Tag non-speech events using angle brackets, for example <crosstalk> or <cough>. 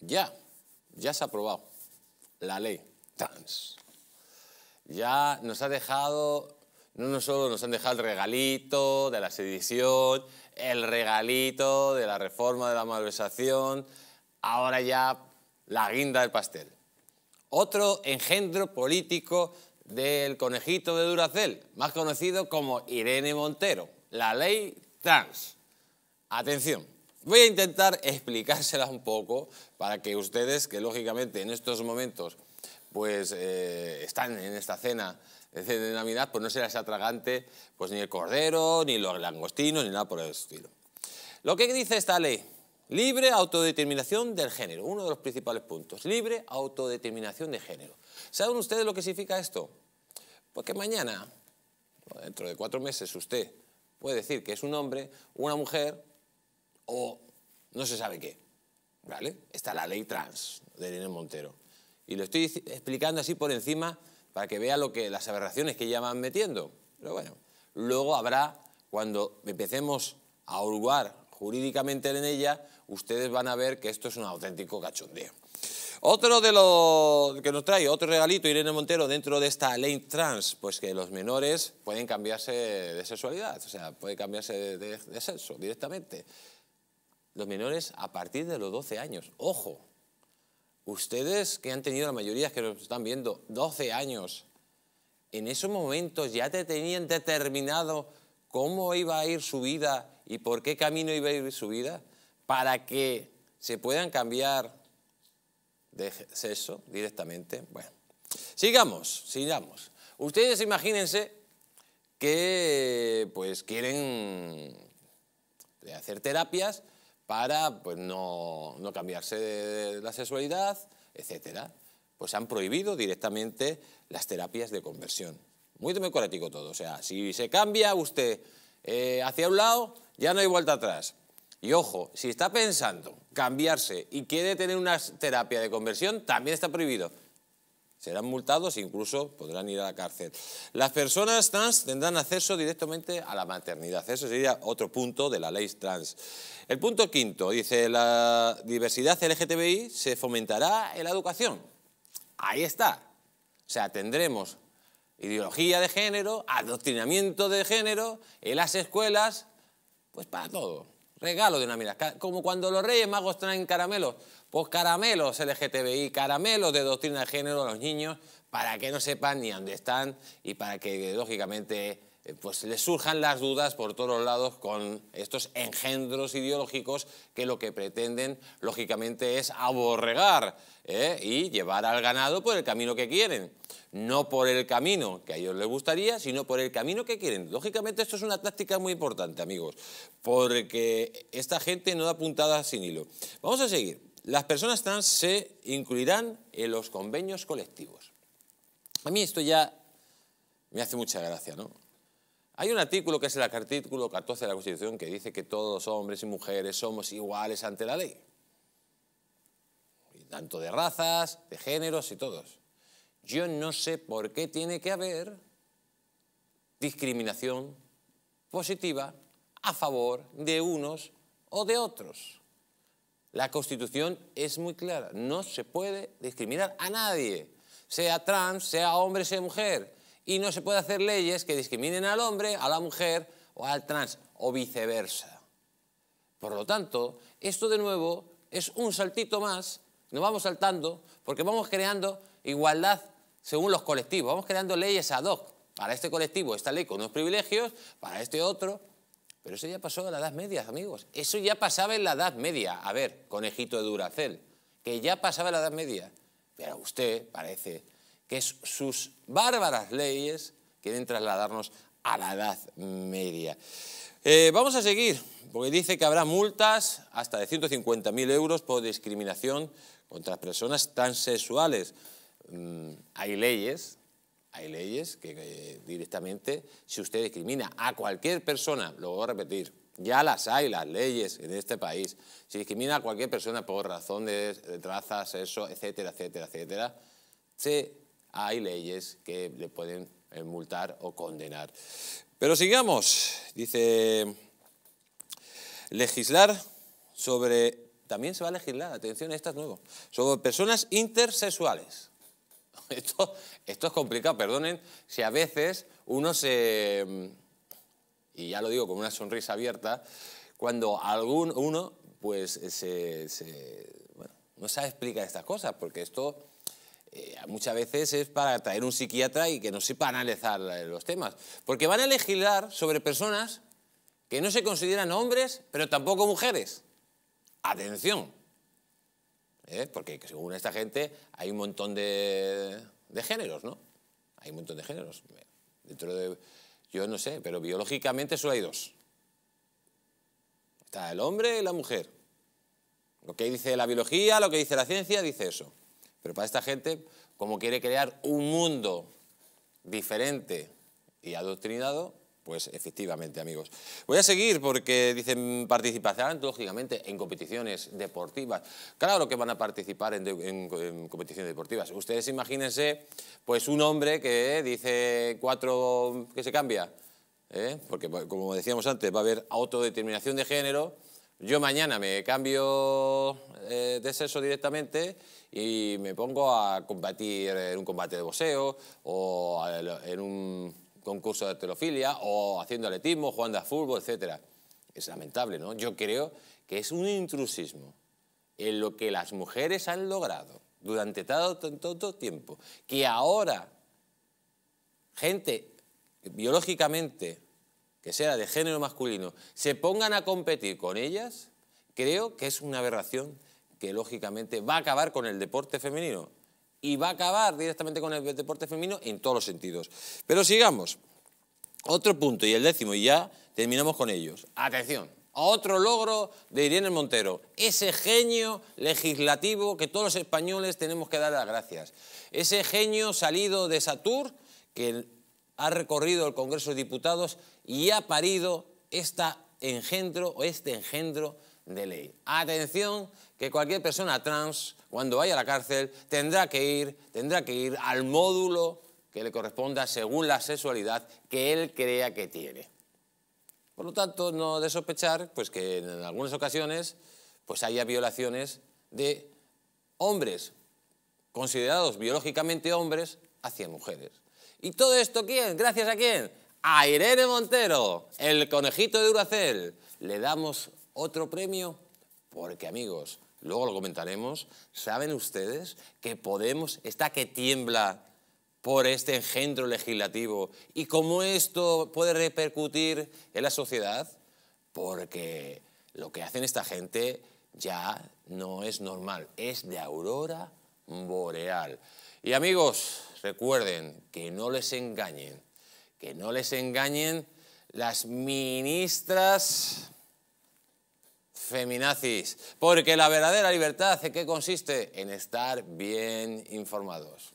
Ya, ya se ha aprobado la ley trans. Ya nos ha dejado, no solo nos han dejado el regalito de la sedición, el regalito de la reforma de la malversación, ahora ya la guinda del pastel. Otro engendro político del conejito de Duracel, más conocido como Irene Montero, la ley trans. Atención. Voy a intentar explicársela un poco para que ustedes, que lógicamente en estos momentos pues eh, están en esta cena de Navidad, pues no se les atragante pues, ni el cordero, ni los langostinos, ni nada por el estilo. Lo que dice esta ley, libre autodeterminación del género, uno de los principales puntos, libre autodeterminación de género. ¿Saben ustedes lo que significa esto? Porque pues mañana, dentro de cuatro meses, usted puede decir que es un hombre, una mujer o no se sabe qué. ¿Vale? Está la ley trans de Irene Montero. Y lo estoy explicando así por encima para que vea lo que, las aberraciones que ya van metiendo. Pero bueno, luego habrá, cuando empecemos a hurgar jurídicamente en ella, ustedes van a ver que esto es un auténtico cachondeo. Otro de los que nos trae, otro regalito, Irene Montero, dentro de esta ley trans, pues que los menores pueden cambiarse de sexualidad, o sea, puede cambiarse de sexo directamente los menores a partir de los 12 años. Ojo, ustedes que han tenido la mayoría que nos están viendo 12 años, en esos momentos ya te tenían determinado cómo iba a ir su vida y por qué camino iba a ir su vida para que se puedan cambiar de sexo directamente. Bueno, sigamos, sigamos. Ustedes imagínense que pues quieren hacer terapias para pues, no, no cambiarse de, la sexualidad, etc. Pues han prohibido directamente las terapias de conversión. Muy democrático todo. O sea, si se cambia usted eh, hacia un lado, ya no hay vuelta atrás. Y ojo, si está pensando cambiarse y quiere tener una terapia de conversión, también está prohibido. Serán multados e incluso podrán ir a la cárcel. Las personas trans tendrán acceso directamente a la maternidad. Eso sería otro punto de la ley trans. El punto quinto dice, la diversidad LGTBI se fomentará en la educación. Ahí está. O sea, tendremos ideología de género, adoctrinamiento de género en las escuelas, pues para todo. Regalo de una mirada, Como cuando los Reyes Magos traen caramelos. Pues caramelos LGTBI, caramelos de doctrina de género a los niños, para que no sepan ni dónde están y para que, lógicamente, eh, pues les surjan las dudas por todos lados con estos engendros ideológicos que lo que pretenden, lógicamente, es aborregar ¿eh? y llevar al ganado por el camino que quieren. No por el camino que a ellos les gustaría, sino por el camino que quieren. Lógicamente, esto es una táctica muy importante, amigos, porque esta gente no da puntadas sin hilo. Vamos a seguir. Las personas trans se incluirán en los convenios colectivos. A mí esto ya me hace mucha gracia, Hay un artículo que es el artículo 14 de la Constitución que dice que todos los hombres y mujeres somos iguales ante la ley. Y tanto de razas, de géneros y todos. Yo no sé por qué tiene que haber discriminación positiva a favor de unos o de otros. La Constitución es muy clara, no se puede discriminar a nadie sea trans, sea hombre, sea mujer. Y no se puede hacer leyes que discriminen al hombre, a la mujer o al trans, o viceversa. Por lo tanto, esto de nuevo es un saltito más, nos vamos saltando, porque vamos creando igualdad según los colectivos, vamos creando leyes ad hoc. Para este colectivo esta ley con unos privilegios, para este otro. Pero eso ya pasó en la Edad Media, amigos. Eso ya pasaba en la Edad Media. A ver, conejito de Duracel, que ya pasaba en la Edad Media. Pero usted parece que es sus bárbaras leyes quieren trasladarnos a la Edad Media. Eh, vamos a seguir, porque dice que habrá multas hasta de 150.000 euros por discriminación contra personas transexuales. Mm, hay leyes, hay leyes que eh, directamente, si usted discrimina a cualquier persona, lo voy a repetir, ya las hay, las leyes en este país. Si discrimina a cualquier persona por razón de, raza, sexo, etcétera, etcétera, etcétera, sí, hay leyes que le pueden eh, multar o condenar. Pero sigamos. Dice, legislar sobre, también se va a legislar, atención, esta es nuevo, sobre personas intersexuales. <laughs> Esto, esto es complicado, perdonen si a veces uno se y ya lo digo con una sonrisa abierta, cuando algún uno pues se, bueno, no sabe explicar estas cosas, porque esto eh, muchas veces es para traer un psiquiatra y que no sepa analizar los temas. Porque van a legislar sobre personas que no se consideran hombres, pero tampoco mujeres. Atención. ¿eh? Porque según esta gente hay un montón de, de géneros, ¿no? Hay un montón de géneros. Dentro de yo no sé, pero biológicamente solo hay dos. Está el hombre y la mujer. Lo que dice la biología, lo que dice la ciencia, dice eso. Pero para esta gente, como quiere crear un mundo diferente y adoctrinado, pues efectivamente, amigos. Voy a seguir porque dicen, participarán lógicamente en competiciones deportivas. Claro que van a participar en, competiciones deportivas. Ustedes imagínense, pues un hombre que dice cuatro, que se cambia. ¿eh? Porque como decíamos antes, va a haber autodeterminación de género. Yo mañana me cambio eh, de sexo directamente y me pongo a combatir en un combate de boxeo o en un Concurso de telofilia o haciendo atletismo, jugando a fútbol, etc. Es lamentable, ¿no? Yo creo que es un intrusismo en lo que las mujeres han logrado durante tanto, tanto tiempo, que ahora gente biológicamente que sea de género masculino se pongan a competir con ellas, creo que es una aberración que lógicamente va a acabar con el deporte femenino y va a acabar directamente con el deporte femenino en todos los sentidos. Pero sigamos. Otro punto y el décimo y ya terminamos con ellos. Atención. A otro logro de Irene Montero, ese genio legislativo que todos los españoles tenemos que dar las gracias. Ese genio salido de Satur que ha recorrido el Congreso de Diputados y ha parido esta engendro o este engendro de ley. Atención, que cualquier persona trans, cuando vaya a la cárcel, tendrá que ir, tendrá que ir al módulo que le corresponda según la sexualidad que él crea que tiene. Por lo tanto, no de sospechar pues, que en algunas ocasiones pues, haya violaciones de hombres considerados biológicamente hombres hacia mujeres. ¿Y todo esto quién? ¿Gracias a quién? A Irene Montero, el conejito de Duracel. Le damos otro premio, porque amigos, luego lo comentaremos, ¿saben ustedes que Podemos está que tiembla por este engendro legislativo y cómo esto puede repercutir en la sociedad? Porque lo que hacen esta gente ya no es normal, es de aurora boreal. Y amigos, recuerden que no les engañen, que no les engañen las ministras feminazis, porque la verdadera libertad, ¿en qué consiste? En estar bien informados.